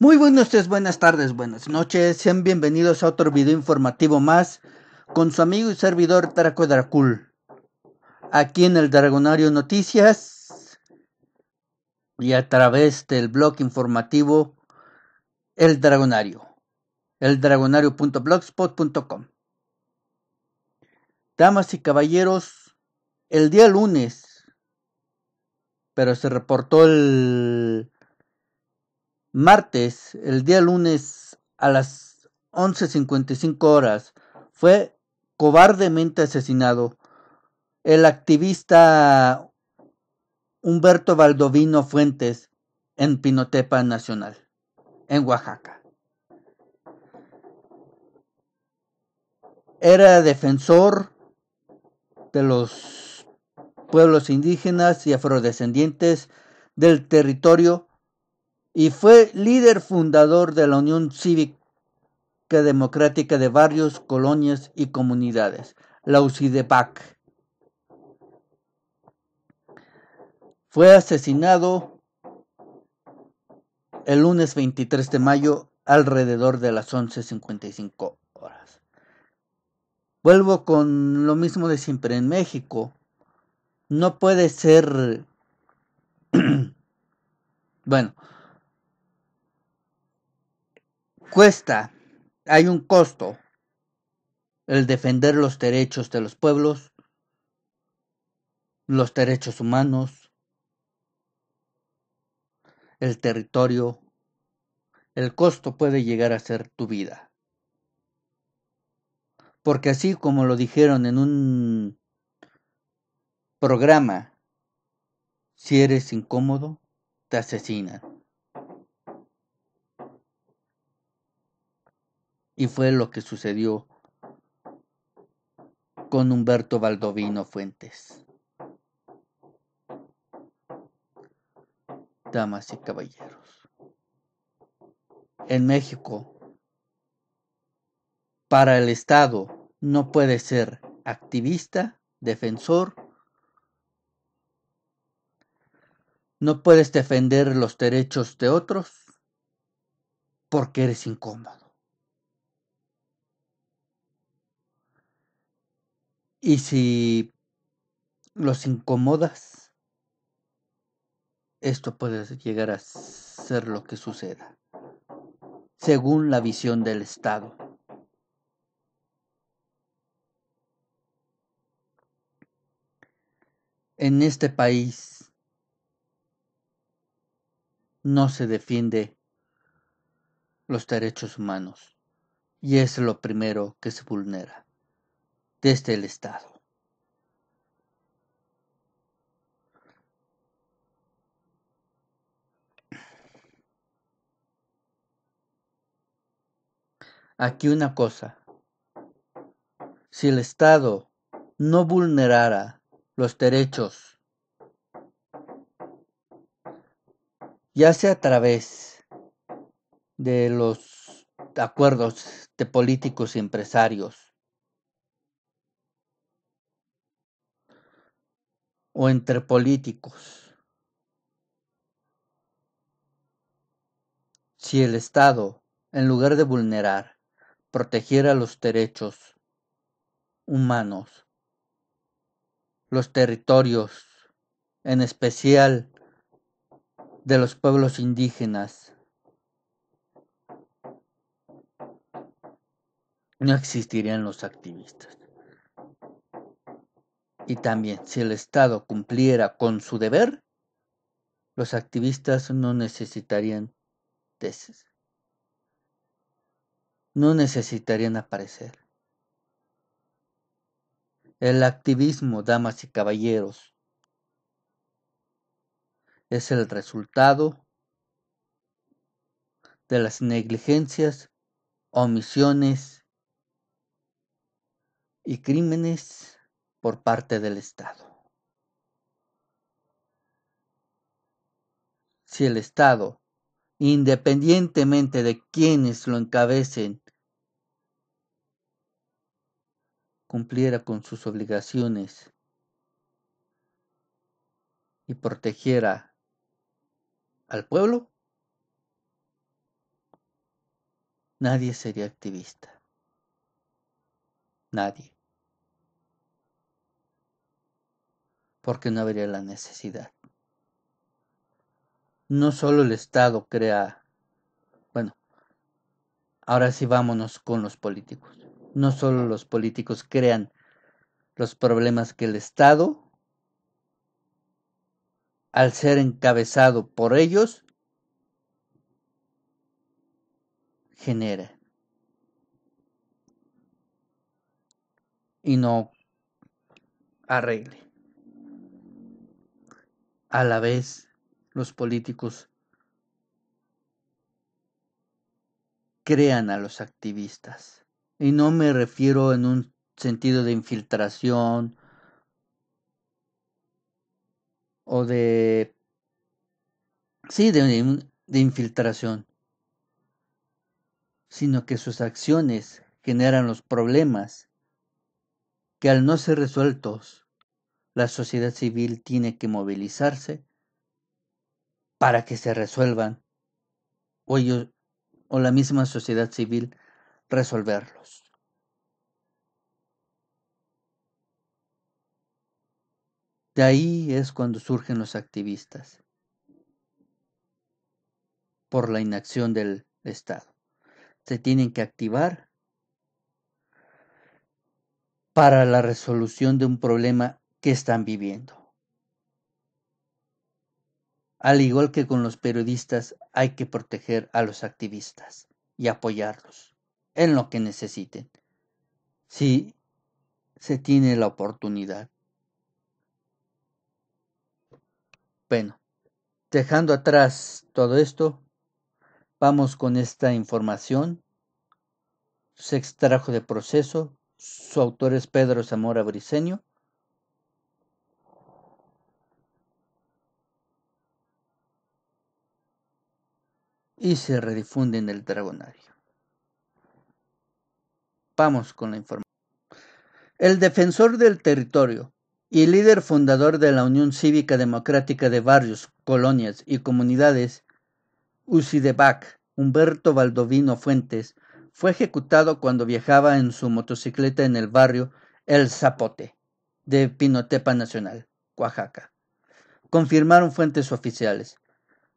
Muy buenos días, buenas tardes, buenas noches. Sean bienvenidos a otro video informativo más con su amigo y servidor Draco Dracul. Aquí en el Dragonario Noticias y a través del blog informativo El Dragonario. Eldragonario.blogspot.com. Damas y caballeros, el día lunes, pero se reportó el martes, el día lunes a las 11.55 horas, fue cobardemente asesinado el activista Humberto Valdovino Fuentes en Pinotepa Nacional, en Oaxaca. Era defensor de los pueblos indígenas y afrodescendientes del territorio y fue líder fundador de la Unión Cívica Democrática de Barrios, Colonias y Comunidades, la UCIDEPAC. Fue asesinado el lunes 23 de mayo alrededor de las 11.55 horas. Vuelvo con lo mismo de siempre en México. No puede ser... bueno, cuesta, hay un costo el defender los derechos de los pueblos, los derechos humanos, el territorio, el costo puede llegar a ser tu vida. Porque así como lo dijeron en un programa, si eres incómodo, te asesinan. Y fue lo que sucedió con Humberto Valdovino Fuentes. Damas y caballeros, en México, para el Estado no puede ser activista, defensor, no puedes defender los derechos de otros porque eres incómodo. Y si los incomodas, esto puede llegar a ser lo que suceda, según la visión del Estado. En este país no se defiende los derechos humanos y es lo primero que se vulnera desde el Estado. Aquí una cosa. Si el Estado no vulnerara los derechos, ya sea a través de los acuerdos de políticos y empresarios, o entre políticos. Si el Estado, en lugar de vulnerar, protegiera los derechos humanos, los territorios, en especial de los pueblos indígenas, no existirían los activistas. Y también, si el Estado cumpliera con su deber, los activistas no necesitarían tesis. No necesitarían aparecer. El activismo, damas y caballeros, es el resultado de las negligencias, omisiones y crímenes por parte del Estado. Si el Estado, independientemente de quienes lo encabecen, cumpliera con sus obligaciones y protegiera al pueblo, nadie sería activista. Nadie. porque no habría la necesidad. No solo el Estado crea, bueno, ahora sí vámonos con los políticos. No solo los políticos crean los problemas que el Estado, al ser encabezado por ellos, genera. Y no arregle a la vez los políticos crean a los activistas. Y no me refiero en un sentido de infiltración o de... Sí, de, de infiltración, sino que sus acciones generan los problemas que al no ser resueltos la sociedad civil tiene que movilizarse para que se resuelvan o, o la misma sociedad civil resolverlos. De ahí es cuando surgen los activistas por la inacción del Estado. Se tienen que activar para la resolución de un problema que están viviendo. Al igual que con los periodistas, hay que proteger a los activistas y apoyarlos en lo que necesiten, si se tiene la oportunidad. Bueno, dejando atrás todo esto, vamos con esta información. Se extrajo de proceso, su autor es Pedro Zamora Briceño y se redifunde en el Dragonario. Vamos con la información. El defensor del territorio y líder fundador de la Unión Cívica Democrática de Barrios, Colonias y Comunidades, UCIDEBAC, Humberto Valdovino Fuentes, fue ejecutado cuando viajaba en su motocicleta en el barrio El Zapote, de Pinotepa Nacional, Oaxaca. Confirmaron fuentes oficiales.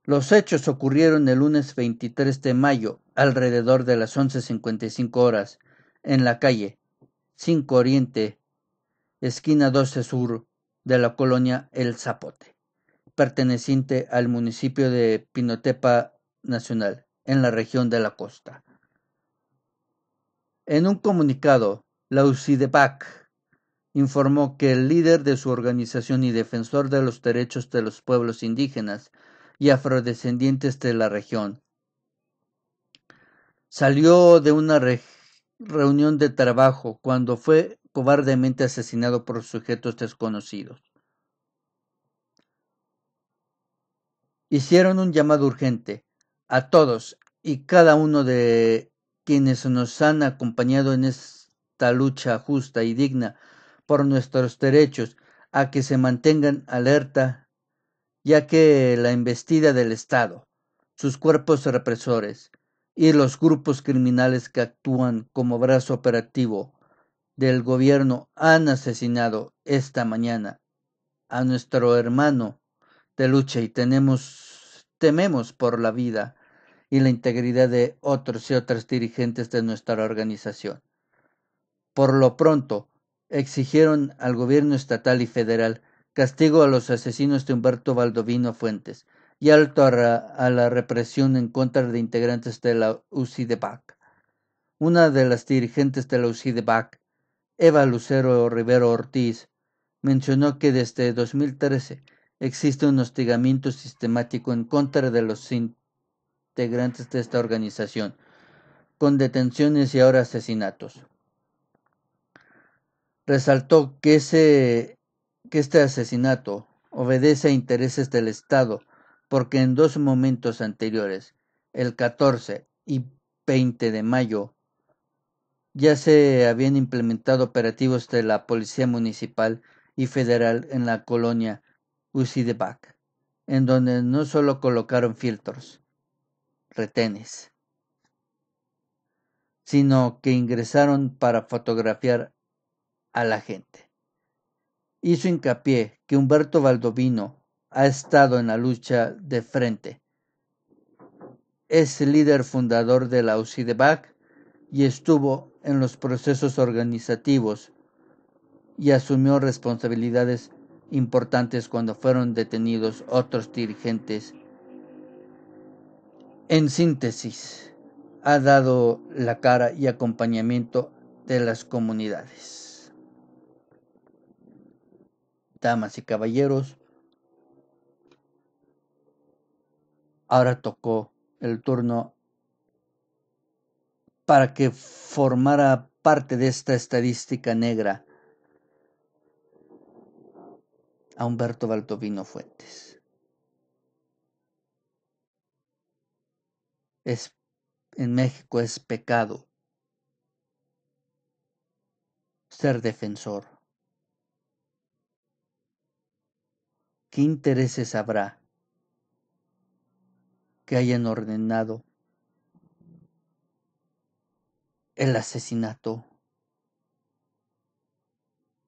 Los hechos ocurrieron el lunes 23 de mayo, alrededor de las 11.55 horas, en la calle 5 Oriente, esquina 12 Sur, de la colonia El Zapote, perteneciente al municipio de Pinotepa Nacional, en la región de la costa. En un comunicado, la UCIDEPAC informó que el líder de su organización y defensor de los derechos de los pueblos indígenas, y afrodescendientes de la región. Salió de una reunión de trabajo cuando fue cobardemente asesinado por sujetos desconocidos. Hicieron un llamado urgente a todos y cada uno de quienes nos han acompañado en esta lucha justa y digna por nuestros derechos a que se mantengan alerta ya que la embestida del Estado, sus cuerpos represores y los grupos criminales que actúan como brazo operativo del gobierno han asesinado esta mañana a nuestro hermano de lucha y tenemos tememos por la vida y la integridad de otros y otras dirigentes de nuestra organización. Por lo pronto, exigieron al gobierno estatal y federal castigo a los asesinos de Humberto Valdovino Fuentes y alto a, la represión en contra de integrantes de la BAC. Una de las dirigentes de la BAC, Eva Lucero Rivero Ortiz, mencionó que desde 2013 existe un hostigamiento sistemático en contra de los integrantes de esta organización, con detenciones y ahora asesinatos. Resaltó que ese que este asesinato obedece a intereses del Estado, porque en dos momentos anteriores, el 14 y 20 de mayo, ya se habían implementado operativos de la Policía Municipal y Federal en la colonia Usidebac, en donde no solo colocaron filtros, retenes, sino que ingresaron para fotografiar a la gente hizo hincapié que Humberto Valdovino ha estado en la lucha de frente. Es líder fundador de la UCIDEBAC y estuvo en los procesos organizativos y asumió responsabilidades importantes cuando fueron detenidos otros dirigentes. En síntesis, ha dado la cara y acompañamiento de las comunidades. Damas y caballeros, ahora tocó el turno para que formara parte de esta estadística negra a Humberto Valtovino Fuentes. Es, en México es pecado ser defensor. ¿Qué intereses habrá que hayan ordenado el asesinato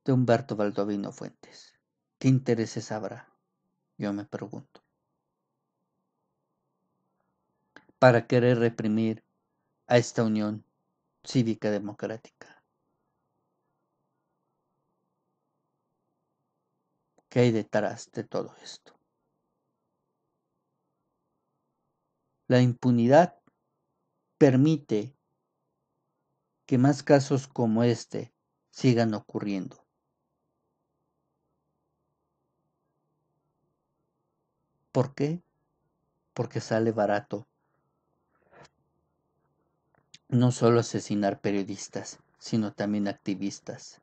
de Humberto Valdovino Fuentes? ¿Qué intereses habrá? Yo me pregunto. Para querer reprimir a esta unión cívica democrática. que hay detrás de todo esto. La impunidad permite que más casos como este sigan ocurriendo. ¿Por qué? Porque sale barato no solo asesinar periodistas, sino también activistas,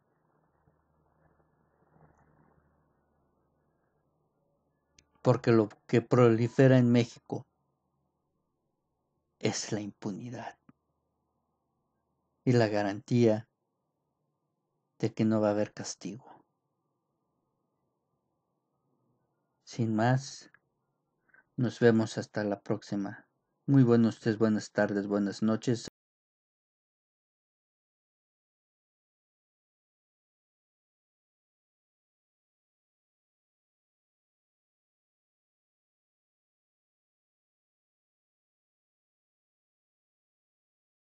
porque lo que prolifera en México es la impunidad y la garantía de que no va a haber castigo. Sin más, nos vemos hasta la próxima. Muy buenos días, buenas tardes, buenas noches.